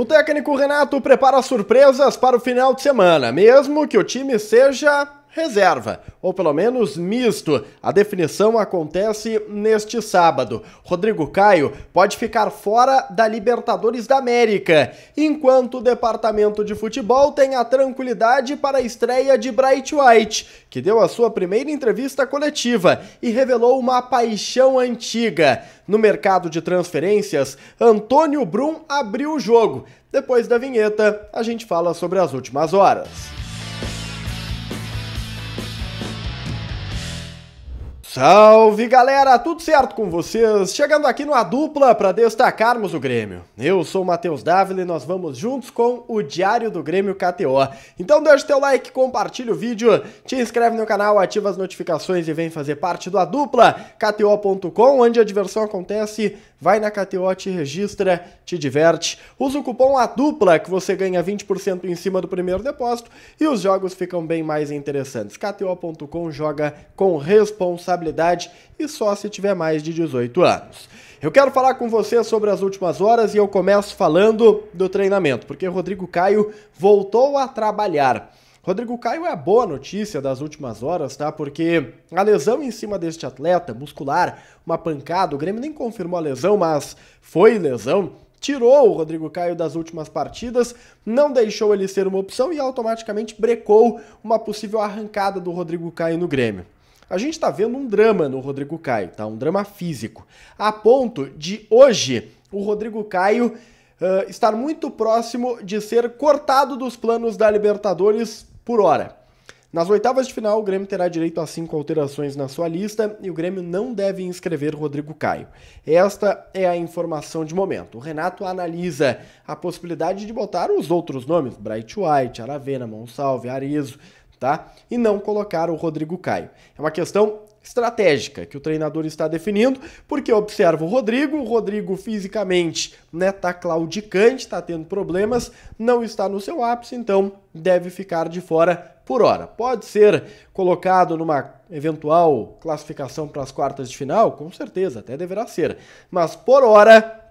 O técnico Renato prepara surpresas para o final de semana, mesmo que o time seja reserva, ou pelo menos misto. A definição acontece neste sábado. Rodrigo Caio pode ficar fora da Libertadores da América, enquanto o departamento de futebol tem a tranquilidade para a estreia de Bright White, que deu a sua primeira entrevista coletiva e revelou uma paixão antiga. No mercado de transferências, Antônio Brum abriu o jogo. Depois da vinheta, a gente fala sobre as últimas horas. Salve galera, tudo certo com vocês? Chegando aqui no A Dupla para destacarmos o Grêmio. Eu sou o Matheus Dávila e nós vamos juntos com o Diário do Grêmio KTO. Então deixa o teu like, compartilha o vídeo, te inscreve no canal, ativa as notificações e vem fazer parte do A Dupla KTO.com, onde a diversão acontece Vai na KTO, te registra, te diverte. Usa o cupom A Dupla, que você ganha 20% em cima do primeiro depósito e os jogos ficam bem mais interessantes. KTO.com joga com responsabilidade e só se tiver mais de 18 anos. Eu quero falar com você sobre as últimas horas e eu começo falando do treinamento, porque Rodrigo Caio voltou a trabalhar. Rodrigo Caio é a boa notícia das últimas horas, tá? Porque a lesão em cima deste atleta muscular, uma pancada, o Grêmio nem confirmou a lesão, mas foi lesão, tirou o Rodrigo Caio das últimas partidas, não deixou ele ser uma opção e automaticamente brecou uma possível arrancada do Rodrigo Caio no Grêmio. A gente está vendo um drama no Rodrigo Caio, tá? Um drama físico. A ponto de hoje o Rodrigo Caio uh, estar muito próximo de ser cortado dos planos da Libertadores por hora. Nas oitavas de final, o Grêmio terá direito a cinco alterações na sua lista e o Grêmio não deve inscrever Rodrigo Caio. Esta é a informação de momento. O Renato analisa a possibilidade de botar os outros nomes, Bright White, Aravena, Monsalve, Arizo, tá? E não colocar o Rodrigo Caio. É uma questão estratégica que o treinador está definindo, porque observa observo o Rodrigo, o Rodrigo fisicamente né, tá claudicante, está tendo problemas, não está no seu ápice, então deve ficar de fora por hora. Pode ser colocado numa eventual classificação para as quartas de final, com certeza, até deverá ser, mas por hora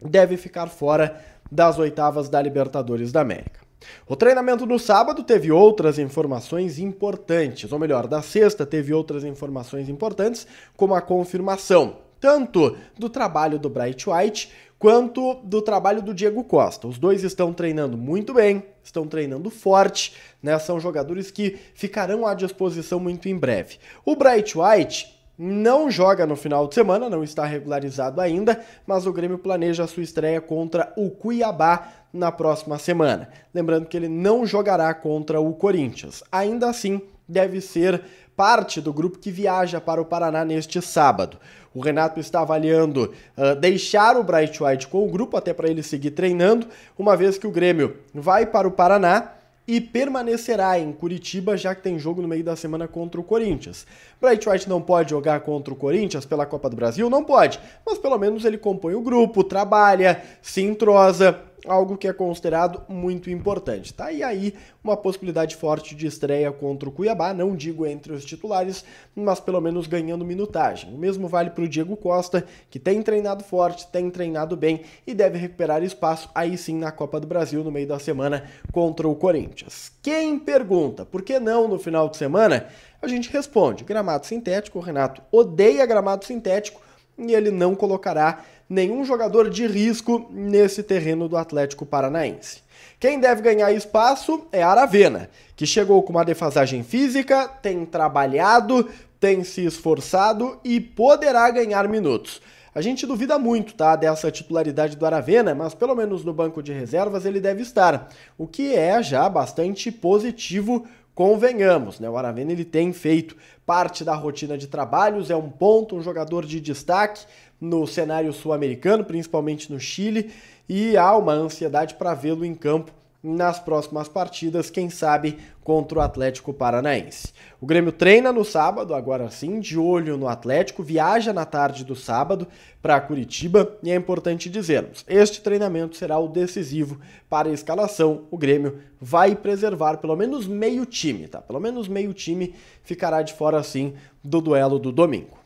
deve ficar fora das oitavas da Libertadores da América. O treinamento no sábado teve outras informações importantes, ou melhor, da sexta teve outras informações importantes, como a confirmação tanto do trabalho do Bright White quanto do trabalho do Diego Costa. Os dois estão treinando muito bem, estão treinando forte, né? São jogadores que ficarão à disposição muito em breve. O Bright White não joga no final de semana, não está regularizado ainda, mas o Grêmio planeja a sua estreia contra o Cuiabá na próxima semana. Lembrando que ele não jogará contra o Corinthians. Ainda assim, deve ser parte do grupo que viaja para o Paraná neste sábado. O Renato está avaliando uh, deixar o Bright White com o grupo até para ele seguir treinando, uma vez que o Grêmio vai para o Paraná e permanecerá em Curitiba, já que tem jogo no meio da semana contra o Corinthians. Bright White não pode jogar contra o Corinthians pela Copa do Brasil? Não pode, mas pelo menos ele compõe o grupo, trabalha, se entrosa, algo que é considerado muito importante. Tá e aí uma possibilidade forte de estreia contra o Cuiabá, não digo entre os titulares, mas pelo menos ganhando minutagem. O mesmo vale para o Diego Costa, que tem treinado forte, tem treinado bem e deve recuperar espaço aí sim na Copa do Brasil no meio da semana contra o Corinthians. Quem pergunta, por que não no final de semana? A gente responde: gramado sintético, o Renato odeia gramado sintético e ele não colocará nenhum jogador de risco nesse terreno do Atlético Paranaense. Quem deve ganhar espaço é Aravena, que chegou com uma defasagem física, tem trabalhado, tem se esforçado e poderá ganhar minutos. A gente duvida muito, tá, dessa titularidade do Aravena, mas pelo menos no banco de reservas ele deve estar, o que é já bastante positivo convenhamos, né? O Aravena ele tem feito parte da rotina de trabalhos, é um ponto, um jogador de destaque no cenário sul-americano, principalmente no Chile, e há uma ansiedade para vê-lo em campo nas próximas partidas, quem sabe contra o Atlético Paranaense. O Grêmio treina no sábado, agora sim, de olho no Atlético, viaja na tarde do sábado para Curitiba e é importante dizermos: este treinamento será o decisivo para a escalação. O Grêmio vai preservar pelo menos meio time, tá? Pelo menos meio time ficará de fora assim do duelo do domingo.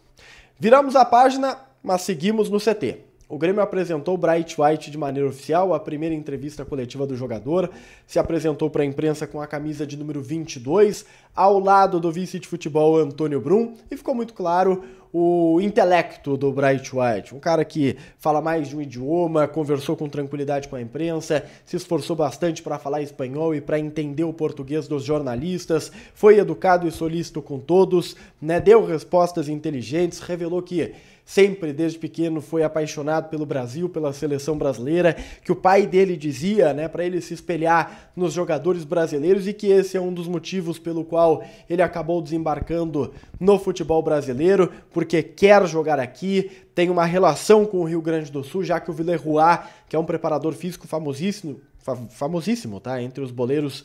Viramos a página, mas seguimos no CT. O Grêmio apresentou Bright White de maneira oficial, a primeira entrevista coletiva do jogador, se apresentou para a imprensa com a camisa de número 22, ao lado do vice de futebol Antônio Brum, e ficou muito claro o intelecto do Bright White, um cara que fala mais de um idioma, conversou com tranquilidade com a imprensa, se esforçou bastante para falar espanhol e para entender o português dos jornalistas, foi educado e solícito com todos, né, deu respostas inteligentes, revelou que sempre desde pequeno foi apaixonado pelo Brasil, pela seleção brasileira, que o pai dele dizia, né, para ele se espelhar nos jogadores brasileiros e que esse é um dos motivos pelo qual qual ele acabou desembarcando no futebol brasileiro, porque quer jogar aqui, tem uma relação com o Rio Grande do Sul, já que o Villerroy, que é um preparador físico famosíssimo, famosíssimo, tá? Entre os boleiros uh,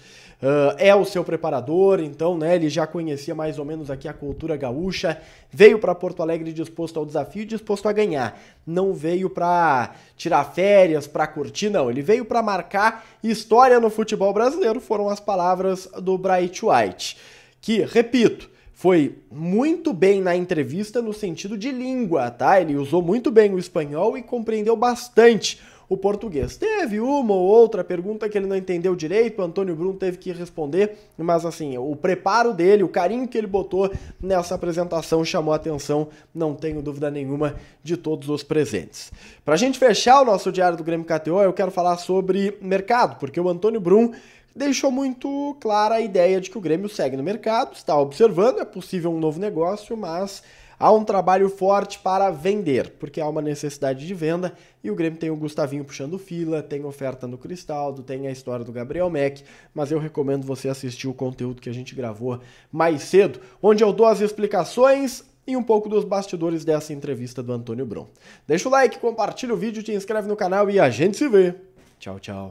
é o seu preparador, então, né? Ele já conhecia mais ou menos aqui a cultura gaúcha, veio para Porto Alegre disposto ao desafio, e disposto a ganhar. Não veio para tirar férias, para curtir, não. Ele veio para marcar história no futebol brasileiro. Foram as palavras do Bright White, que, repito, foi muito bem na entrevista no sentido de língua, tá? Ele usou muito bem o espanhol e compreendeu bastante o português. Teve uma ou outra pergunta que ele não entendeu direito, o Antônio Bruno teve que responder, mas assim, o preparo dele, o carinho que ele botou nessa apresentação chamou a atenção, não tenho dúvida nenhuma, de todos os presentes. Pra gente fechar o nosso diário do Grêmio KTO, eu quero falar sobre mercado, porque o Antônio Brum deixou muito clara a ideia de que o Grêmio segue no mercado, está observando, é possível um novo negócio, mas há um trabalho forte para vender, porque há uma necessidade de venda e o Grêmio tem o Gustavinho puxando fila, tem oferta no Cristaldo, tem a história do Gabriel Mack, mas eu recomendo você assistir o conteúdo que a gente gravou mais cedo, onde eu dou as explicações e um pouco dos bastidores dessa entrevista do Antônio Bron. Deixa o like, compartilha o vídeo, te inscreve no canal e a gente se vê. Tchau, tchau.